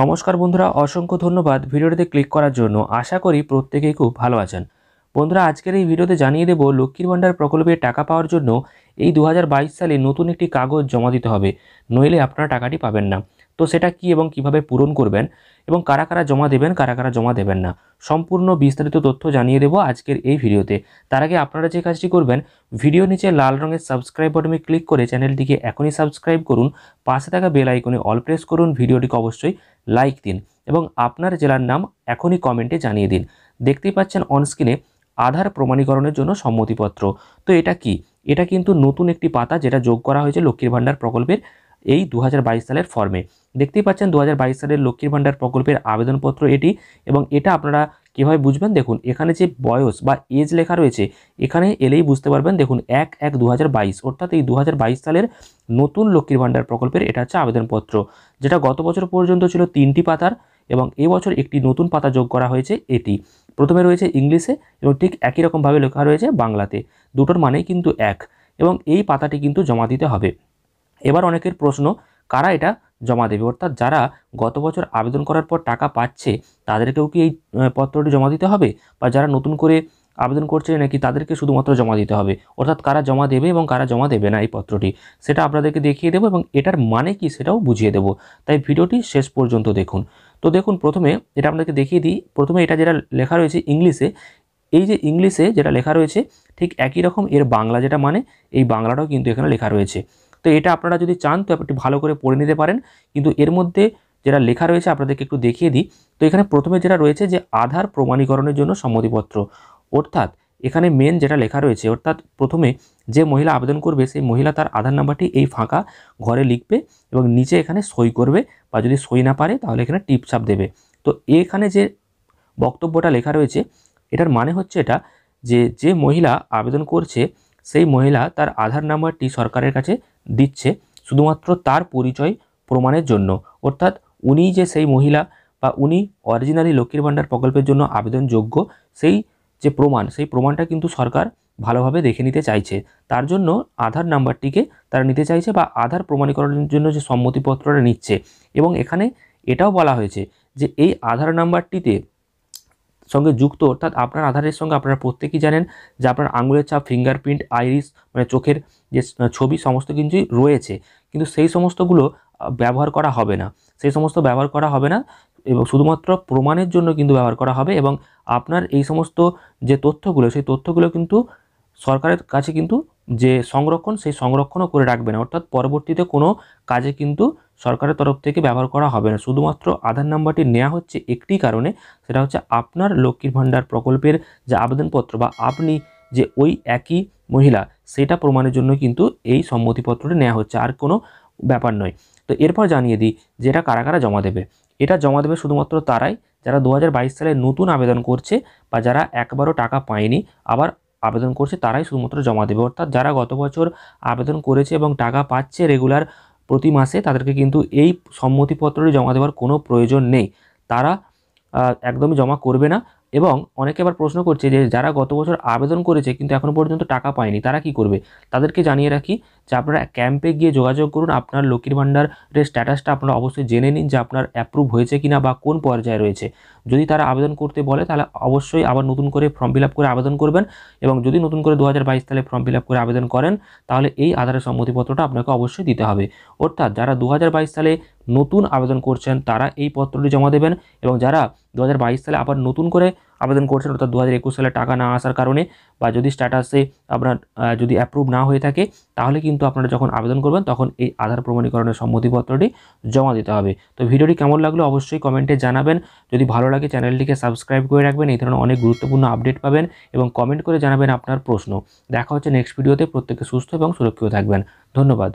নমস্কার বন্ধুরা অসংখ্য ধন্যবাদ ভিডিওটিতে ক্লিক করার জন্য আশা করি প্রত্যেকেই খুব ভালো আছেন বন্ধুরা আজকের এই ভিডিওতে জানিয়ে দেব লক্ষ্মীর ভাণ্ডার প্রকল্পে টাকা পাওয়ার জন্য এই দু সালে নতুন একটি কাগজ জমা দিতে হবে নইলে আপনারা টাকাটি পাবেন না তো সেটা কি এবং কিভাবে পূরণ করবেন এবং কারা কারা জমা দেবেন কারা কারা জমা দেবেন না সম্পূর্ণ বিস্তারিত তথ্য জানিয়ে দেবো আজকের এই ভিডিওতে তার আগে আপনারা যে কাজটি করবেন ভিডিও নিচে লাল রঙের সাবস্ক্রাইব বাটনে ক্লিক করে চ্যানেলটিকে এখনই সাবস্ক্রাইব করুন পাশে থাকা বেল আইকনে অল প্রেস করুন ভিডিওটিকে অবশ্যই লাইক দিন এবং আপনার জেলার নাম এখনই কমেন্টে জানিয়ে দিন দেখতেই পাচ্ছেন অনস্ক্রিনে আধার প্রমাণীকরণের জন্য সম্মতিপত্র তো এটা কি এটা কিন্তু নতুন একটি পাতা যেটা যোগ করা হয়েছে লক্ষ্মীর ভাণ্ডার প্রকল্পের এই দু সালের ফর্মে দেখতেই পাচ্ছেন দু সালের লক্ষ্মীর ভাণ্ডার প্রকল্পের আবেদনপত্র এটি এবং এটা আপনারা কীভাবে বুঝবেন দেখুন এখানে যে বয়স বা এজ লেখা রয়েছে এখানে এলেই বুঝতে পারবেন দেখুন এক এক দু অর্থাৎ এই দু সালের নতুন লক্ষ্মীর ভাণ্ডার প্রকল্পের এটা হচ্ছে আবেদনপত্র যেটা গত বছর পর্যন্ত ছিল তিনটি পাতার এবং এবছর একটি নতুন পাতা যোগ করা হয়েছে এটি প্রথমে রয়েছে ইংলিশে এবং ঠিক একই রকমভাবে লেখা রয়েছে বাংলাতে দুটোর মানেই কিন্তু এক এবং এই পাতাটি কিন্তু জমা দিতে হবে এবার অনেকের প্রশ্ন কারা এটা জমা দেবে অর্থাৎ যারা গত বছর আবেদন করার পর টাকা পাচ্ছে তাদেরকেও কি এই পত্রটি জমা দিতে হবে বা যারা নতুন করে আবেদন করছে নাকি তাদেরকে শুধুমাত্র জমা দিতে হবে অর্থাৎ কারা জমা দেবে এবং কারা জমা দেবে না এই পত্রটি সেটা আপনাদেরকে দেখিয়ে দেবো এবং এটার মানে কি সেটাও বুঝিয়ে দেবো তাই ভিডিওটি শেষ পর্যন্ত দেখুন তো দেখুন প্রথমে এটা আপনাদেরকে দেখিয়ে দিই প্রথমে এটা যেটা লেখা রয়েছে ইংলিশে এই যে ইংলিশে যেটা লেখা রয়েছে ঠিক একই রকম এর বাংলা যেটা মানে এই বাংলাটাও কিন্তু এখানে লেখা রয়েছে তো এটা আপনারা যদি চান তো একটু ভালো করে পড়ে নিতে পারেন কিন্তু এর মধ্যে যেটা লেখা রয়েছে আপনাদেরকে একটু দেখিয়ে দিই তো এখানে প্রথমে যেটা রয়েছে যে আধার প্রমাণীকরণের জন্য সম্মতিপত্র অর্থাৎ এখানে মেন যেটা লেখা রয়েছে অর্থাৎ প্রথমে যে মহিলা আবেদন করবে সেই মহিলা তার আধার নাম্বারটি এই ফাঁকা ঘরে লিখবে এবং নিচে এখানে সই করবে বা যদি সই না পারে তাহলে এখানে টিপসাপ দেবে তো এখানে যে বক্তব্যটা লেখা রয়েছে এটার মানে হচ্ছে এটা যে যে মহিলা আবেদন করছে সেই মহিলা তার আধার নাম্বারটি সরকারের কাছে দিচ্ছে শুধুমাত্র তার পরিচয় প্রমাণের জন্য অর্থাৎ উনি যে সেই মহিলা বা উনি অরিজিনালি লক্ষ্মীর ভাণ্ডার প্রকল্পের জন্য আবেদনযোগ্য সেই যে প্রমাণ সেই প্রমাণটা কিন্তু সরকার ভালোভাবে দেখে নিতে চাইছে তার জন্য আধার নাম্বারটিকে তারা নিতে চাইছে বা আধার প্রমাণীকরণের জন্য যে সম্মতিপত্রটা নিচ্ছে এবং এখানে এটাও বলা হয়েছে যে এই আধার নাম্বারটিতে সঙ্গে যুক্ত অর্থাৎ আপনার আধারের সঙ্গে আপনারা প্রত্যেকেই জানেন যে আপনার আঙুলের ছাপ ফিঙ্গারপ্রিন্ট আইরিস মানে চোখের যে ছবি সমস্ত কিছুই রয়েছে কিন্তু সেই সমস্তগুলো ব্যবহার করা হবে না সেই সমস্ত ব্যবহার করা হবে না এবং শুধুমাত্র প্রমাণের জন্য কিন্তু ব্যবহার করা হবে এবং আপনার এই সমস্ত যে তথ্যগুলো সেই তথ্যগুলো কিন্তু সরকারের কাছে কিন্তু যে সংরক্ষণ সেই সংরক্ষণও করে রাখবে না অর্থাৎ পরবর্তীতে কোনো কাজে কিন্তু সরকারের তরফ থেকে ব্যবহার করা হবে না শুধুমাত্র আধার নাম্বারটি নেওয়া হচ্ছে একটি কারণে সেটা হচ্ছে আপনার লক্ষ্মীর ভাণ্ডার প্রকল্পের যে আবেদনপত্র বা আপনি যে ওই একই মহিলা সেটা প্রমাণের জন্য কিন্তু এই সম্মতিপত্রটি নেওয়া হচ্ছে আর কোনো ব্যাপার নয় তো এরপর জানিয়ে দিই যে এটা কারা কারা জমা দেবে এটা জমা দেবে শুধুমাত্র তারাই যারা দু সালে নতুন আবেদন করছে বা যারা একবারও টাকা পায়নি আবার আবেদন করছে তারাই শুধুমাত্র জমা দেবে অর্থাৎ যারা গত বছর আবেদন করেছে এবং টাকা পাচ্ছে রেগুলার প্রতি মাসে তাদেরকে কিন্তু এই সম্মতিপত্রটি জমা দেওয়ার কোনো প্রয়োজন নেই তারা একদমই জমা করবে না এবং অনেকে আবার প্রশ্ন করছে যে যারা গত বছর আবেদন করেছে কিন্তু এখনও পর্যন্ত টাকা পায়নি তারা কি করবে তাদেরকে জানিয়ে রাখি যে আপনারা ক্যাম্পে গিয়ে যোগাযোগ করুন আপনার লক্ষ্মীর ভাণ্ডারের স্ট্যাটাসটা আপনারা অবশ্যই জেনে নিন যে আপনার অ্যাপ্রুভ হয়েছে কিনা বা কোন পর্যায়ে রয়েছে যদি তারা আবেদন করতে বলে তাহলে অবশ্যই আবার নতুন করে ফর্ম ফিল করে আবেদন করবেন এবং যদি নতুন করে দু সালে ফর্ম ফিল করে আবেদন করেন তাহলে এই আধারের সম্মতিপত্রটা আপনাকে অবশ্যই দিতে হবে অর্থাৎ যারা দু সালে নতুন আবেদন করছেন তারা এই পত্রটি জমা দেবেন এবং যারা দু সালে আবার নতুন করে আবেদন করছেন অর্থাৎ দু সালে টাকা না আসার কারণে বা যদি স্ট্যাটাসে আপনার যদি অ্যাপ্রুভ না হয়ে থাকে তাহলে কিন্তু আপনারা যখন আবেদন করবেন তখন এই আধার প্রমাণীকরণের সম্মতিপত্রটি জমা দিতে হবে তো ভিডিওটি কেমন লাগলো অবশ্যই কমেন্টে জানাবেন যদি ভালো লাগে চ্যানেলটিকে সাবস্ক্রাইব করে রাখবেন এই ধরনের অনেক গুরুত্বপূর্ণ আপডেট পাবেন এবং কমেন্ট করে জানাবেন আপনার প্রশ্ন দেখা হচ্ছে নেক্সট ভিডিওতে প্রত্যেকে সুস্থ এবং সুরক্ষিত থাকবেন ধন্যবাদ